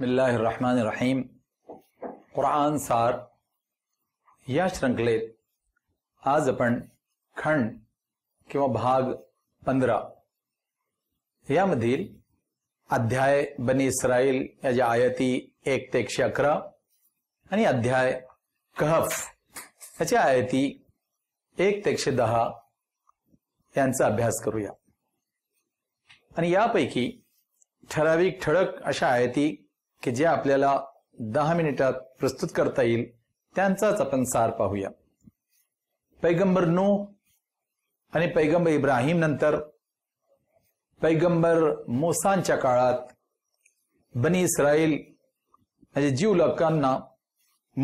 बसमिल्लाहमान रहीम कुरान सार या श्रृंखलेत आज आपण खंड किंवा भाग पंधरा यामधील अध्याय बनी इस्राईल ज्या आयती एक ते एकशे अकरा आणि अध्याय कहफ याची आयती एक ते एकशे दहा यांचा अभ्यास करूया आणि यापैकी ठराविक ठळक अशा आयती की जे आपल्याला दहा मिनिटात प्रस्तुत करता येईल त्यांचाच आपण सार पाहूया पैगंबर नो आणि पैगंबर इब्राहिम नंतर पैगंबर मोसांच्या काळात बनी इस्राईल म्हणजे जीव लोकांना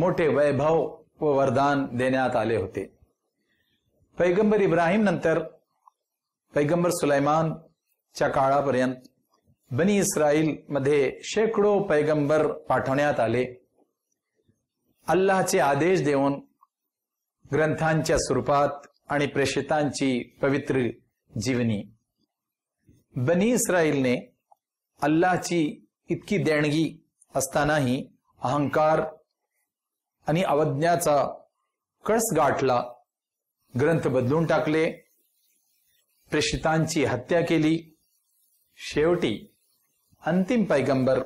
मोठे वैभव व वरदान देण्यात आले होते पैगंबर इब्राहिम नंतर पैगंबर सुलैमानच्या काळापर्यंत बनी इस्राइल मध्ये शेकडो पैगंबर पाठवण्यात आले अल्लाचे आदेश देऊन ग्रंथांच्या स्वरूपात आणि प्रेषितांची पवित्र जीवनी बनी इस्राईलने अल्लाची इतकी देणगी असतानाही अहंकार आणि अवज्ञाचा कळस गाठला ग्रंथ बदलून टाकले प्रेषितांची हत्या केली शेवटी अंतिम पैगंबर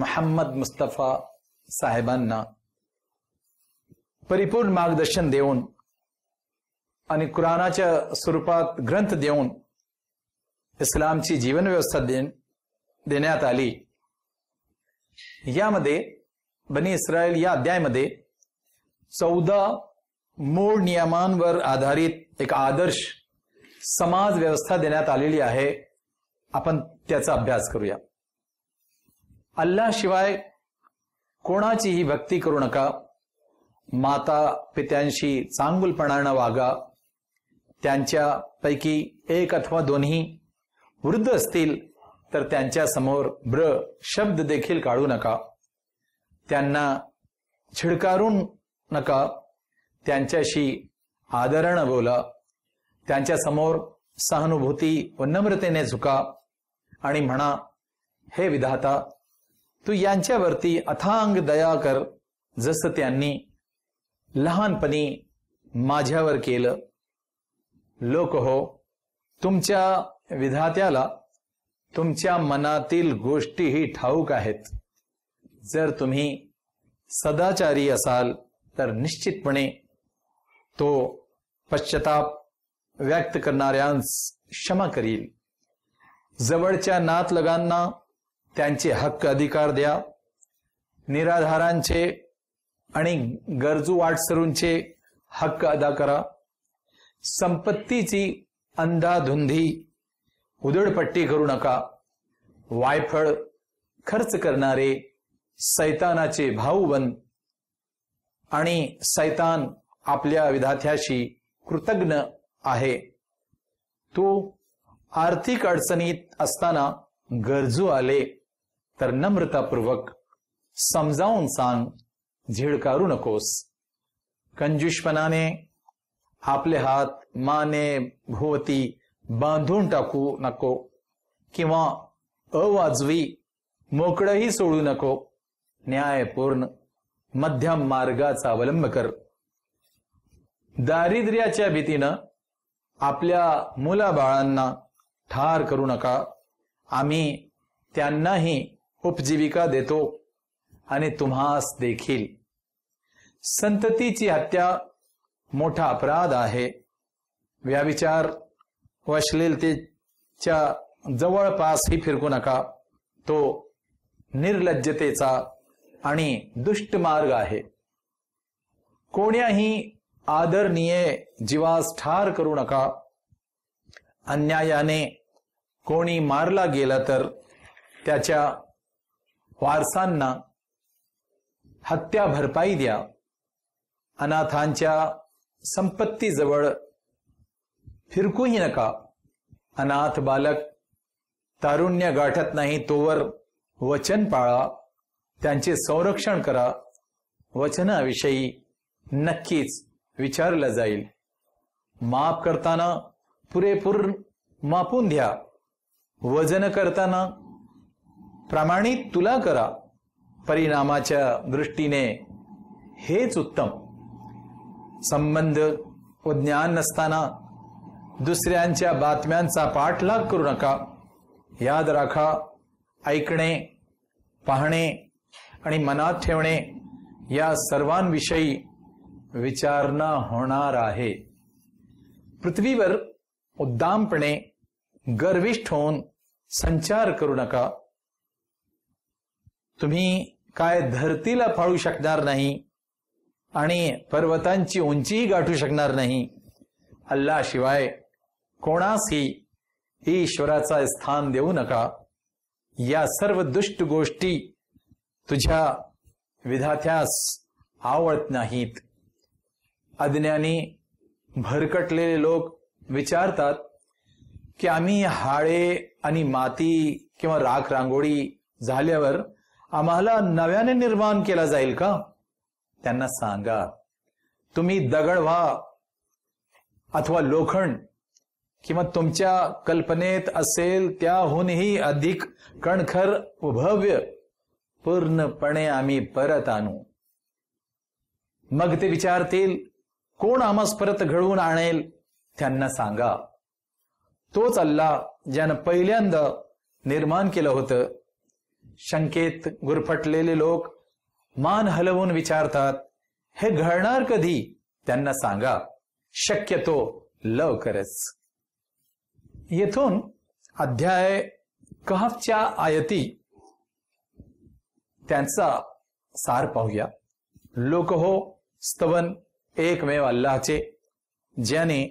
मोहम्मद मुस्तफा साहेबांना परिपूर्ण मार्गदर्शन देऊन आणि कुराणाच्या स्वरूपात ग्रंथ देऊन इस्लामची जीवन दे देण्यात आली यामध्ये बनी इस्रायल या अध्यायामध्ये चौदा मूळ नियमांवर आधारित एक आदर्श समाज व्यवस्था देण्यात आलेली आहे आपण त्याचा अभ्यास करूया अल्लाशिवाय कोणाचीही भक्ती करू नका माता पित्यांशी चांगुलपणानं वागा त्यांच्यापैकी एक अथवा दोन्ही वृद्ध असतील तर त्यांच्या समोर ब्र शब्द देखील काढू नका त्यांना छिडकारू नका त्यांच्याशी आदरानं बोला त्यांच्यासमोर सहानुभूती व नम्रतेने झुका आणि म्हणा हे विधाता तू यांच्यावरती अथांग दया कर जसं त्यांनी लहानपणी माझ्यावर केलं लोक हो तुमच्या विधात्याला तुमच्या मनातील गोष्टीही ठाऊक आहेत जर तुम्ही सदाचारी असाल तर निश्चितपणे तो पश्चाताप व्यक्त करणाऱ्यांस क्षमा करील जवळच्या नातलगांना त्यांचे हक्क अधिकार द्या निराधारांचे आणि गरजू वाटसरूंचे हक्क अदा करा संपत्तीची अंधाधुंदी उदडपट्टी करू नका वायफळ खर्च करणारे सैतानाचे भाऊ बन आणि सैतान आपल्या विधात्याशी कृतज्ञ आहे तो आर्थिक अडचणीत असताना गरजू आले तर नम्रतापूर्वक समजावून सांग झिडकारू नकोस कंजुषपणाने आपले हात माने भोवती बांधून टाकू नको किंवा अवाजवी मोकळंही सोडू नको न्यायपूर्ण मध्यम मार्गाचा अवलंब कर दारिद्र्याच्या भीतीनं आपल्या मुलाबाळांना ठार करू नका आम्ही त्यांनाही उपजीविका देतो आणि तुम्हास देखील संततीची हत्या मोठा अपराध आहे व्याविचार व अश्लीलतेच्या जवळपासही फिरकू नका तो निर्लज्जतेचा आणि दुष्ट मार्ग आहे कोण्याही आदरणीय जीवास ठार करू नका अन्यायाने कोणी मारला गेला तर त्याच्या वारसांना हत्या भरपाई द्या अनाथांच्या संपत्तीजवळ फिरकूही नका अनाथ बालक तारुण्य गाठत नाही तोवर वचन पाळा त्यांचे संरक्षण करा वचनाविषयी नक्कीच विचारलं जाईल माफ करताना पुरेपूर मापून द्या वजन करताना प्रामाणिक तुला करा परिणामाच्या दृष्टीने हेच उत्तम संबंध व ज्ञान नसताना दुसऱ्यांच्या बातम्यांचा पाठलाग करू नका याद राखा ऐकणे पाहणे आणि मनात ठेवणे या सर्वांविषयी विचारणा होणार आहे पृथ्वीवर उद्दामपणे गर्विष्ठ होऊन संचार करू नका तुम्ही काय धरतीला फाळू शकणार नाही आणि पर्वतांची उंचीही गाठू शकणार नाही अल्ला शिवाय कोणासही ईश्वराचा स्थान देऊ नका या सर्व दुष्ट गोष्टी तुझ्या विधात्यास आवडत नाहीत अज्ञानी भरकटलेले लोक विचारतात की आम्ही हाळे आणि माती किंवा राख रांगोळी झाल्यावर आम्हाला नव्याने निर्माण केला जाईल का त्यांना सांगा तुम्ही दगड व्हा अथवा लोखंड किंवा तुमच्या कल्पनेत असेल त्याहूनही अधिक कणखर भव्य पूर्णपणे आम्ही परत आणू मग ते विचारतील कोण आम्हास परत घडवून आणेल त्यांना सांगा तोच अल्लाह ज्यानं पहिल्यांदा निर्माण केलं होतं शंकेत गुरफटलेले लोक मान हलवून विचारतात हे घडणार कधी त्यांना सांगा शक्यतो लवकरच येथून अध्याय कहफच्या आयती त्यांचा सार पाहूया लोक हो स्तवन एकमेव अल्लाचे ज्याने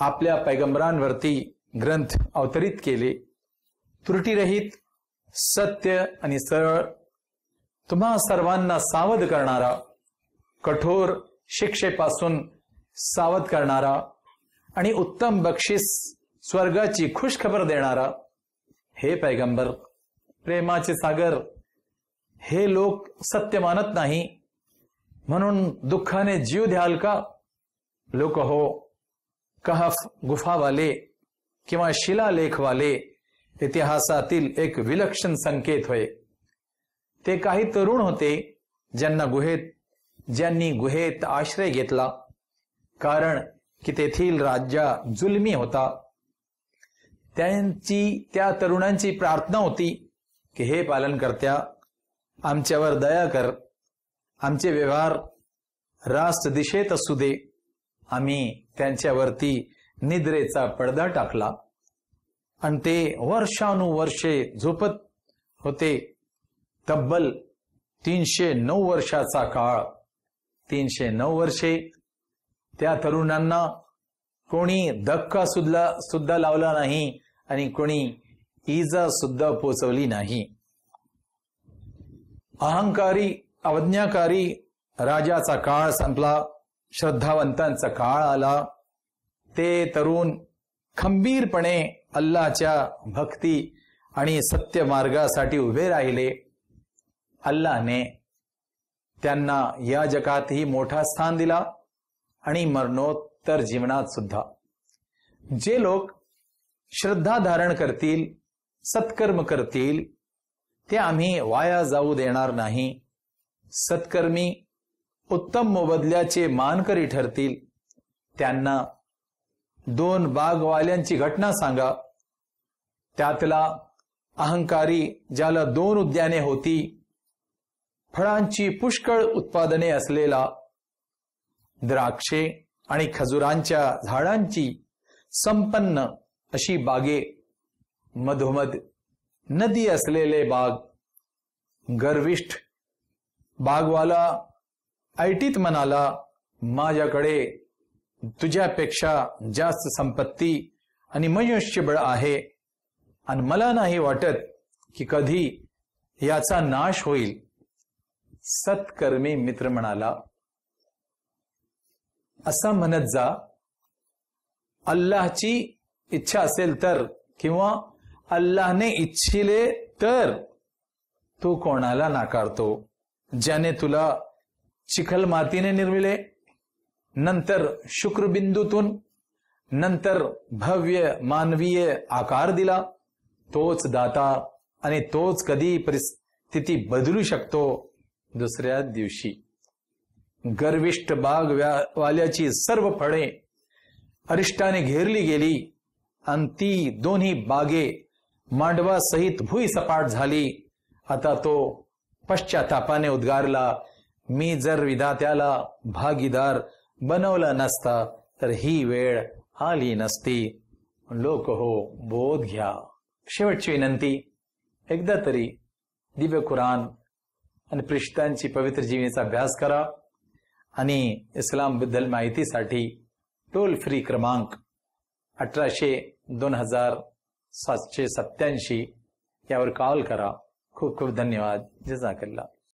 आपल्या पैगंबरांवरती ग्रंथ अवतरित केले त्रुटीरहित सत्य आणि सरळ तुम्हा सर्वांना सावध करणारा कठोर शिक्षेपासून सावध करणारा आणि उत्तम बक्षीस स्वर्गाची खुशखबर देणारा हे पैगंबर प्रेमाचे सागर हे लोक सत्य मानत नाही म्हणून दुःखाने जीव द्याल का लोक हो कहफ गुफावाले किंवा शिलालेखवाले इतिहासातील एक विलक्षण संकेत होय ते काही तरुण होते ज्यांना गुहेत ज्यांनी गुहेत आश्रय घेतला कारण की तेथील राज्या जुलमी होता त्यांची त्या तरुणांची प्रार्थना होती की हे पालन करत्या आमच्यावर दया कर आमचे व्यवहार राष्ट्र दिशेत असू दे आम्ही त्यांच्यावरती निद्रेचा पडदा टाकला आणि ते वर्षानुवर्षे झोपत होते तब्बल तीनशे नऊ वर्षाचा काळ तीनशे नऊ वर्षे त्या तरुणांना कोणी धक्का सुद्धा सुद्धा लावला नाही आणि कोणी इजा सुद्धा पोचवली नाही अहंकारी अवज्ञाकारी राजाचा काळ संपला श्रद्धावंतांचा काळ आला ते तरुण खंबीरपणे अल्लाच्या भक्ती आणि सत्य मार्गासाठी उभे राहिले अल्लाने त्यांना या जगातही मोठा स्थान दिला आणि मरणोत्तर जीवनात सुद्धा जे लोक श्रद्धा धारण करतील सत्कर्म करतील ते आम्ही वाया जाऊ देणार नाही सत्कर्मी उत्तम मोबदल्याचे मानकरी ठरतील त्यांना दोन बागवाल्यांची घटना सांगा त्यातला अहंकारी ज्याला दोन उद्याने होती फळांची पुष्कळ उत्पादने असलेला द्राक्षे आणि खजुरांच्या झाडांची संपन्न अशी बागे मधोमध नदी असलेले बाग गर्विष्ठ बागवाला आयटीत म्हणाला माझ्याकडे तुझ्यापेक्षा जास्त संपत्ती आणि मनुष्यबळ आहे आणि मला नाही वाटत की कधी याचा नाश होईल सत्कर्मी मित्र म्हणाला असा म्हणत जा अल्लाहची इच्छा असेल तर किंवा अल्लाहने इच्छिले तर तू कोणाला नाकारतो ज्याने तुला चिखल मातीने निर्मिले नंतर शुक्रबिंदूतून नंतर भव्य मानवीय आकार दिला तोच दाता आणि तोच कधी परिस्थिती बदलू शकतो दुसऱ्या दिवशी गर्विष्ट बाग वाल्याची सर्व फळे अरिष्टाने घेरली गेली आणि ती दोन्ही बागे मांडवा सहित भुई सपाट झाली आता तो पश्चातापाने उद्गारला मी जर विधात्याला भागीदार बनवलं नसता तर ही वेळ आली नसती लोक हो बोध घ्या शेवटची विनंती एकदा तरी दिव्य कुराण आणि प्रिश्तांची पवित्र जीवनाचा अभ्यास करा आणि इस्लामबद्दल माहितीसाठी टोल फ्री क्रमांक अठराशे दोन हजार सातशे सत्याऐंशी यावर कॉल करा खूप खूप धन्यवाद जजाकल्ला